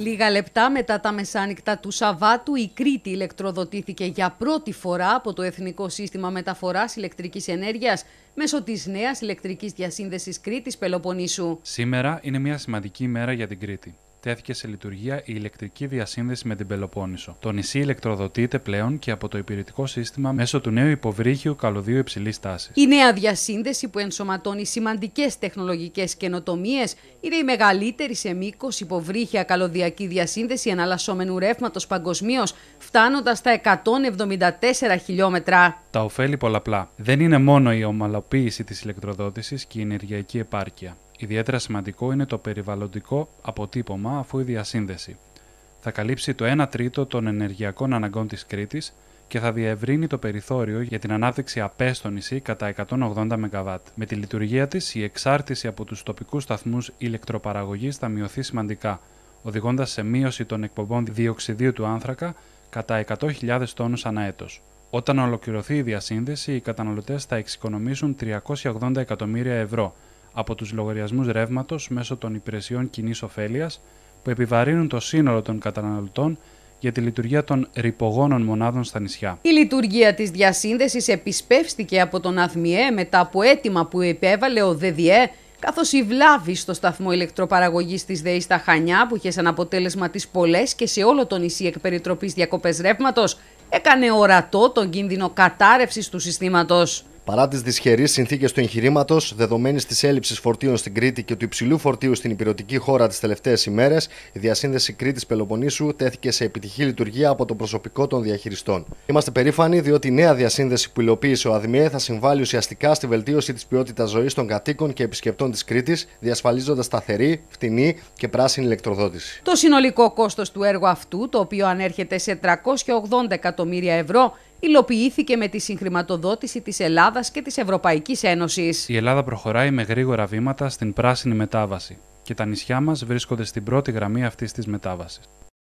Λίγα λεπτά μετά τα μεσάνυχτα του Σαββάτου, η Κρήτη ηλεκτροδοτήθηκε για πρώτη φορά από το Εθνικό Σύστημα Μεταφοράς Ηλεκτρικής Ενέργειας μέσω της νέας ηλεκτρικής διασύνδεσης Κρήτης Πελοποννήσου. Σήμερα είναι μια σημαντική ημέρα για την Κρήτη τέθηκε σε λειτουργία η ηλεκτρική διασύνδεση με την Πελοπόννησο. Το νησί ηλεκτροδοτείται πλέον και από το υπηρετικό σύστημα μέσω του νέου υποβρύχιου καλωδίου υψηλής τάσης. Η νέα διασύνδεση που ενσωματώνει σημαντικές τεχνολογικές καινοτομίες είναι η μεγαλύτερη σε μήκος υποβρύχια καλωδιακή διασύνδεση εναλλασσόμενου ρεύματος παγκοσμίως, φτάνοντας τα 174 χιλιόμετρα. Τα ωφέλη πολλαπλά. Δεν είναι μόνο η ομαλοποίηση της ηλεκτροδότησης και η ενεργειακή επάρκεια. Ιδιαίτερα σημαντικό είναι το περιβαλλοντικό αποτύπωμα αφού η διασύνδεση θα καλύψει το 1 τρίτο των ενεργειακών αναγκών της Κρήτης και θα διευρύνει το περιθώριο για την ανάπτυξη απέστονηση κατά 180 ΜΒ. Με τη λειτουργία της, η εξάρτηση από τους τοπικούς σταθμούς ηλεκτροπαραγωγής θα μειωθεί σημαντικά, οδηγώντας σε μείωση των εκπομπών διοξιδίου του άνθρακα κατά 100.000 τόνους ανά έτος. Όταν ολοκληρωθεί η διασύνδεση, οι καταναλωτές θα εξοικονομήσουν 380 εκατομμύρια ευρώ, από τους λογαριασμούς ρεύματος μέσω των υπηρεσιών κοινή ωφέλειας που επιβαρύνουν το σύνολο των καταναλωτών για τη λειτουργία των ρηπογόνων μονάδων στα νησιά. Η λειτουργία της διασύνδεσης επισπεύστηκε από τον ΑΘΜΙΕ μετά από αίτημα που επέβαλε ο ΔΔΕ καθώς η βλάβη στο σταθμό ηλεκτροπαραγωγής της ΔΕΗ στα Χανιά που είχε σαν αποτέλεσμα τις πολλές και σε όλο το νησί εκπεριτροπής διακοπές ρεύματος, έκανε ορατό τον κίνδυνο κατάρρευσης του συστήματος. Παρά τις δυσχερείς συνθήκες του εγχειρήματος, δεδομένης της έλλειψης φορτίων στην Κρήτη και του υψηλού φορτίου στην υπηρετική χώρα τις τελευταίες ημέρες, η διασύνδεση Κρήτης Πελοπονίσου τέθηκε σε επιτυχή λειτουργία από το προσωπικό των διαχειριστών. Είμαστε περήφανοι διότι η νέα διασύνδεση που υλοποίησε ο ΑΔΜΕ θα συμβάλλει ουσιαστικά στη βελτίωση της ποιότητας ζωής των κατοίκων και επισκεπτών της Κρήτης, διασφαλίζοντας σταθερή, φτηνή και πράσινη ηλεκτροδότηση. Το συνολικό κόστος του έργου αυτού, το οποίο ανέρχεται σε 380 εκατομμύρια ευρώ, υλοποιήθηκε με τη συγχρηματοδότηση της Ελλάδας και της Ευρωπαϊκής Ένωσης. Η Ελλάδα προχωράει με γρήγορα βήματα στην πράσινη μετάβαση και τα νησιά μας βρίσκονται στην πρώτη γραμμή αυτής της μετάβασης.